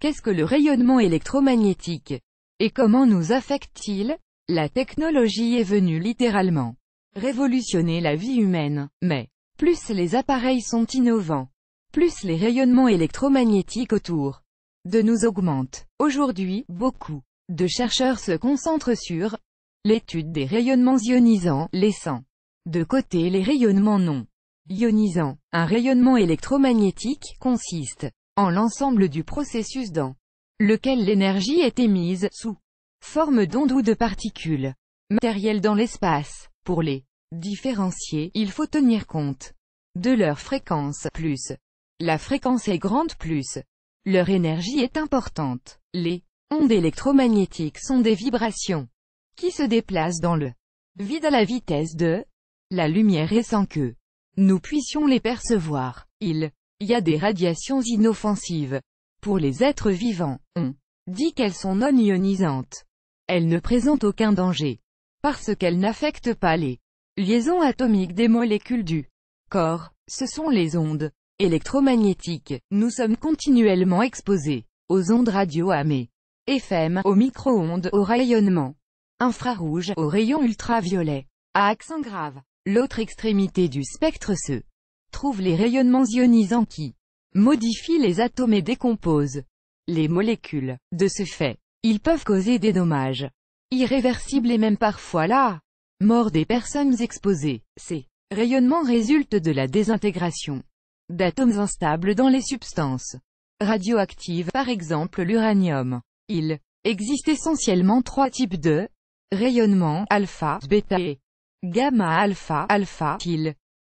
Qu'est-ce que le rayonnement électromagnétique Et comment nous affecte-t-il La technologie est venue littéralement révolutionner la vie humaine, mais plus les appareils sont innovants, plus les rayonnements électromagnétiques autour de nous augmentent. Aujourd'hui, beaucoup de chercheurs se concentrent sur l'étude des rayonnements ionisants, laissant de côté les rayonnements non ionisants. Un rayonnement électromagnétique consiste en l'ensemble du processus dans lequel l'énergie est émise, sous forme d'ondes ou de particules matérielles dans l'espace. Pour les différencier, il faut tenir compte de leur fréquence, plus la fréquence est grande plus leur énergie est importante. Les ondes électromagnétiques sont des vibrations qui se déplacent dans le vide à la vitesse de la lumière et sans que nous puissions les percevoir. Ils il y a des radiations inoffensives. Pour les êtres vivants, on dit qu'elles sont non ionisantes. Elles ne présentent aucun danger. Parce qu'elles n'affectent pas les liaisons atomiques des molécules du corps. Ce sont les ondes électromagnétiques. Nous sommes continuellement exposés aux ondes radioamées FM, aux micro-ondes, au rayonnement infrarouge, aux rayons ultraviolets. À accent grave, l'autre extrémité du spectre se trouve les rayonnements ionisants qui modifient les atomes et décomposent les molécules. De ce fait, ils peuvent causer des dommages irréversibles et même parfois la mort des personnes exposées. Ces rayonnements résultent de la désintégration d'atomes instables dans les substances radioactives, par exemple l'uranium. Il existe essentiellement trois types de rayonnements, alpha, bêta et gamma alpha, alpha,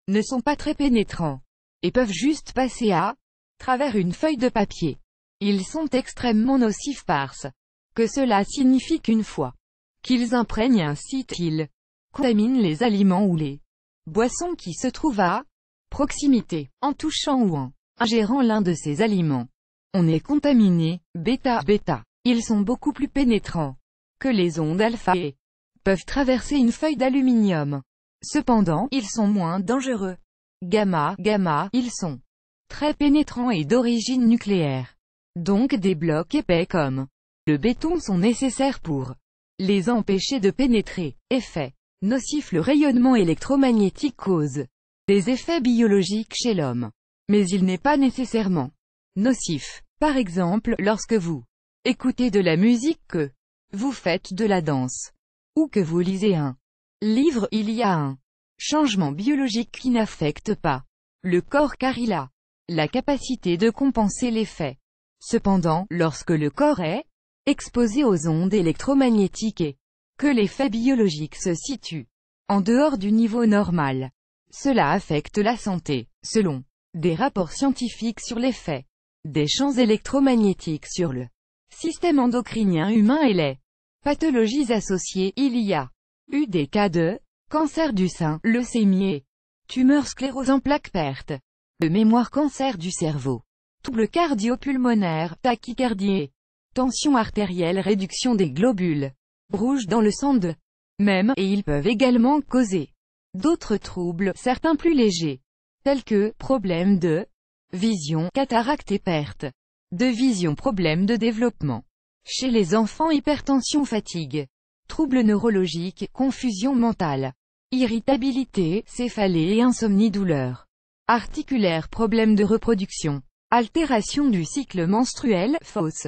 ne sont pas très pénétrants, et peuvent juste passer à travers une feuille de papier. Ils sont extrêmement nocifs parce que cela signifie qu'une fois qu'ils imprègnent un site, ils contaminent les aliments ou les boissons qui se trouvent à proximité, en touchant ou en ingérant l'un de ces aliments. On est contaminé, bêta, bêta. Ils sont beaucoup plus pénétrants que les ondes alpha et peuvent traverser une feuille d'aluminium. Cependant, ils sont moins dangereux. Gamma, gamma, ils sont très pénétrants et d'origine nucléaire. Donc des blocs épais comme le béton sont nécessaires pour les empêcher de pénétrer. Effet nocif le rayonnement électromagnétique cause des effets biologiques chez l'homme. Mais il n'est pas nécessairement nocif. Par exemple, lorsque vous écoutez de la musique que vous faites de la danse ou que vous lisez un livre il y a un changement biologique qui n'affecte pas le corps car il a la capacité de compenser l'effet. Cependant, lorsque le corps est exposé aux ondes électromagnétiques et que l'effet biologique se situe en dehors du niveau normal, cela affecte la santé, selon des rapports scientifiques sur l'effet des champs électromagnétiques sur le système endocrinien humain et les pathologies associées, il y a UDK cancer du sein, leucémie tumeur sclérose en plaques perte de mémoire cancer du cerveau, trouble cardio pulmonaire, tachycardie, tension artérielle, réduction des globules rouges dans le sang de même, et ils peuvent également causer d'autres troubles, certains plus légers, tels que problèmes de vision, cataracte et perte de vision, problème de développement chez les enfants, hypertension, fatigue troubles neurologiques, confusion mentale, irritabilité, céphalée et insomnie douleur articulaire problème de reproduction, altération du cycle menstruel, fausse,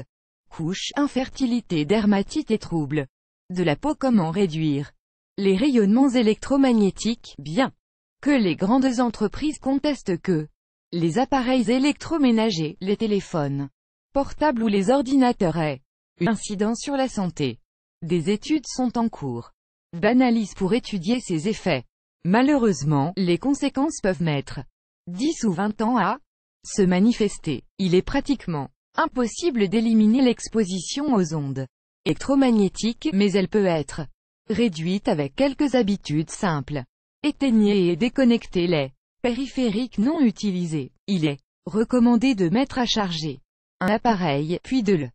couche, infertilité, dermatite et troubles de la peau comment réduire les rayonnements électromagnétiques, bien que les grandes entreprises contestent que les appareils électroménagers, les téléphones portables ou les ordinateurs aient une incidence sur la santé. Des études sont en cours d'analyse pour étudier ses effets. Malheureusement, les conséquences peuvent mettre 10 ou 20 ans à se manifester. Il est pratiquement impossible d'éliminer l'exposition aux ondes électromagnétiques, mais elle peut être réduite avec quelques habitudes simples. Éteignez et déconnectez les périphériques non utilisés. Il est recommandé de mettre à charger un appareil, puis de le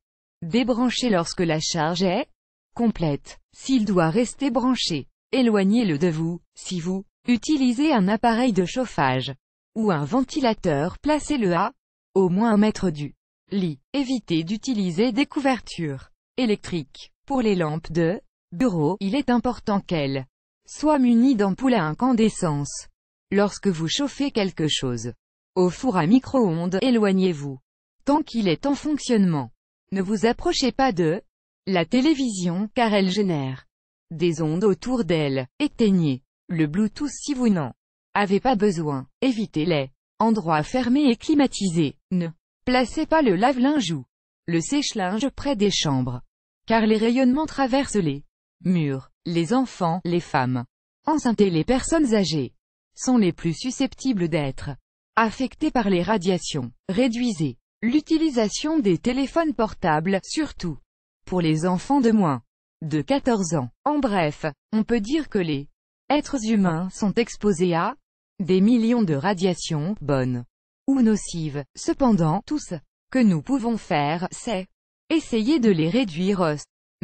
débrancher lorsque la charge est complète, s'il doit rester branché. Éloignez-le de vous, si vous utilisez un appareil de chauffage ou un ventilateur, placez-le à au moins un mètre du lit. Évitez d'utiliser des couvertures électriques. Pour les lampes de bureau, il est important qu'elles soient munies d'ampoules à incandescence. Lorsque vous chauffez quelque chose au four à micro-ondes, éloignez-vous tant qu'il est en fonctionnement. Ne vous approchez pas de la télévision, car elle génère des ondes autour d'elle. Éteignez le Bluetooth si vous n'en avez pas besoin. Évitez-les. Endroits fermés et climatisés. Ne placez pas le lave-linge ou le sèche-linge près des chambres, car les rayonnements traversent les murs. Les enfants, les femmes enceintes et les personnes âgées sont les plus susceptibles d'être affectés par les radiations. Réduisez l'utilisation des téléphones portables, surtout pour les enfants de moins de 14 ans. En bref, on peut dire que les êtres humains sont exposés à des millions de radiations, bonnes ou nocives. Cependant, tout ce que nous pouvons faire, c'est essayer de les réduire au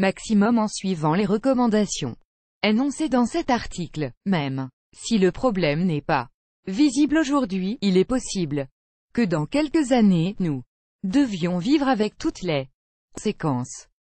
maximum en suivant les recommandations énoncées dans cet article. Même si le problème n'est pas visible aujourd'hui, il est possible que dans quelques années, nous devions vivre avec toutes les séquences